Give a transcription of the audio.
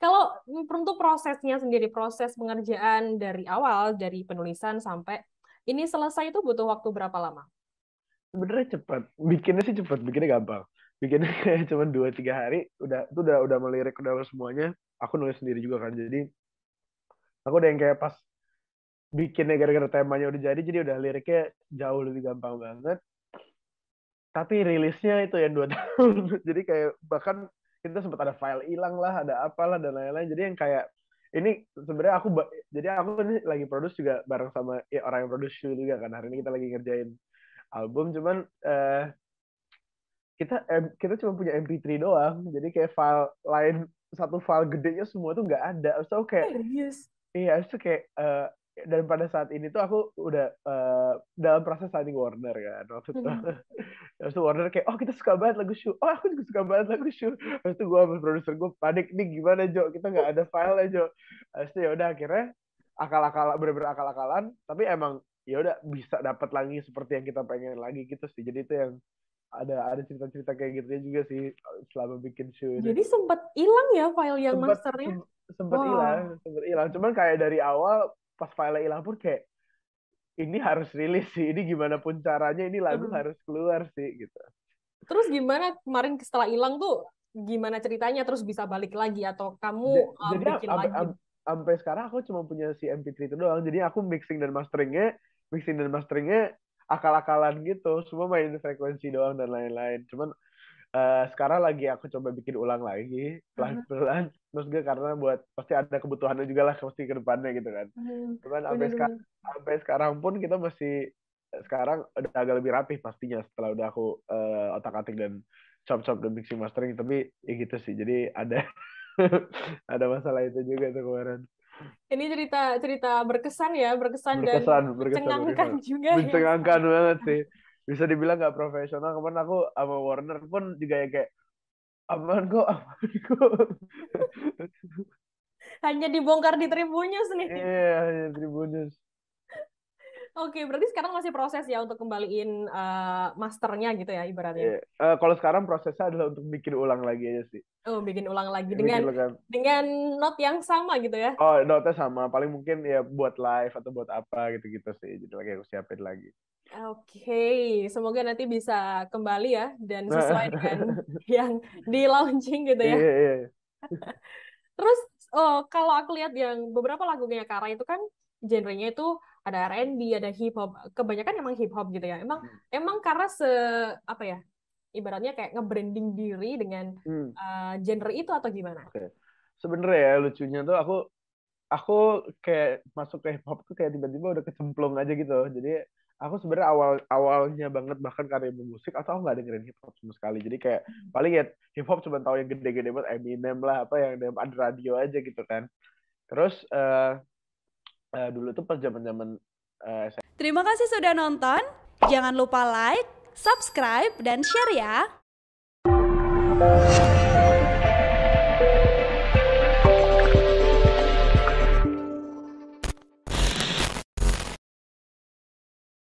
Kalau untuk prosesnya sendiri, proses pengerjaan dari awal, dari penulisan sampai ini selesai itu butuh waktu berapa lama? Sebenarnya cepat, bikinnya sih cepat, bikinnya gampang. Bikinnya kayak cuma dua tiga hari, udah itu udah udah melirik udah semuanya. Aku nulis sendiri juga kan, jadi aku udah yang kayak pas bikinnya gara-gara temanya udah jadi, jadi udah liriknya jauh lebih gampang banget. Tapi rilisnya itu yang dua tahun, jadi kayak bahkan kita sempat ada file hilang lah ada apalah dan lain-lain jadi yang kayak ini sebenarnya aku jadi aku ini lagi produce juga bareng sama ya, orang yang produce juga kan hari ini kita lagi ngerjain album cuman uh, kita kita cuma punya MP3 doang jadi kayak file lain satu file gedenya semua tuh nggak ada so kayak iya itu kayak uh, dan pada saat ini tuh aku udah uh, dalam proses signing Warner kan maksudnya Terus tuh Warner kayak, oh kita suka banget lagu Shu. Oh aku juga suka banget lagu Shu. Terus tuh gue sama produser gue panik, nih gimana Jo, kita gak ada file Jo. Terus tuh yaudah akhirnya akal-akal, bener-bener akal-akalan. Tapi emang ya udah bisa dapat lagi seperti yang kita pengen lagi gitu sih. Jadi itu yang ada ada cerita-cerita kayak gitu juga sih selama bikin show. Ini. Jadi sempat hilang ya file yang sempet, masternya? Sempat hilang, sempat hilang. Cuman kayak dari awal pas file hilang pun kayak ini harus rilis sih ini gimana pun caranya ini lagu hmm. harus keluar sih gitu terus gimana kemarin setelah hilang tuh gimana ceritanya terus bisa balik lagi atau kamu uh, jadi, uh, bikin ab, lagi ab, sampai sekarang aku cuma punya si MP3 itu doang jadi aku mixing dan masteringnya mixing dan masteringnya akal-akalan gitu semua main frekuensi doang dan lain-lain cuman uh, sekarang lagi aku coba bikin ulang lagi pelan-pelan uh -huh. terus gue karena buat pasti ada kebutuhannya juga lah pasti ke depannya gitu kan uh cuman sampai sekarang sampai sekarang pun kita masih eh, sekarang udah agak lebih rapih pastinya setelah udah aku uh, otak-atik dan chop-chop dan mixing mastering tapi ya gitu sih jadi ada ada masalah itu juga tuh kemarin ini cerita cerita berkesan ya berkesan, berkesan dan berkesan, mencengangkan berkesan. juga ya. mencengangkan ya. banget sih bisa dibilang nggak profesional kemarin aku sama Warner pun juga ya kayak aman kok aman kok hanya dibongkar di Tribunus nih iya hanya Tribunus Oke, berarti sekarang masih proses ya untuk kembaliin uh, masternya gitu ya ibaratnya. Yeah. Iya, uh, kalau sekarang prosesnya adalah untuk bikin ulang lagi aja sih. Oh, bikin ulang lagi dengan ulang. dengan not yang sama gitu ya? Oh, notnya sama. Paling mungkin ya buat live atau buat apa gitu-gitu sih. Jadi lagi aku siapin lagi. Oke, okay. semoga nanti bisa kembali ya dan nah. sesuai dengan yang di launching gitu ya. Iya, iya, iya. Terus oh, kalau aku lihat yang beberapa lagunya Kara itu kan genrenya itu ada R&B ada hip hop kebanyakan emang hip hop gitu ya emang hmm. emang karena se apa ya ibaratnya kayak nge-branding diri dengan hmm. uh, genre itu atau gimana? Okay. Sebenarnya ya lucunya tuh aku aku kayak masuk ke hip hop tuh kayak tiba-tiba udah kecemplung aja gitu. Jadi aku sebenarnya awal awalnya banget bahkan karir musik atau aku nggak dengerin hip hop sama sekali. Jadi kayak hmm. paling ya hip hop cuma tahu yang gede-gede banget Eminem lah apa yang ada radio aja gitu kan. Terus uh, uh, dulu tuh pas zaman zaman uh, eh, terima kasih sudah nonton jangan lupa like subscribe dan share ya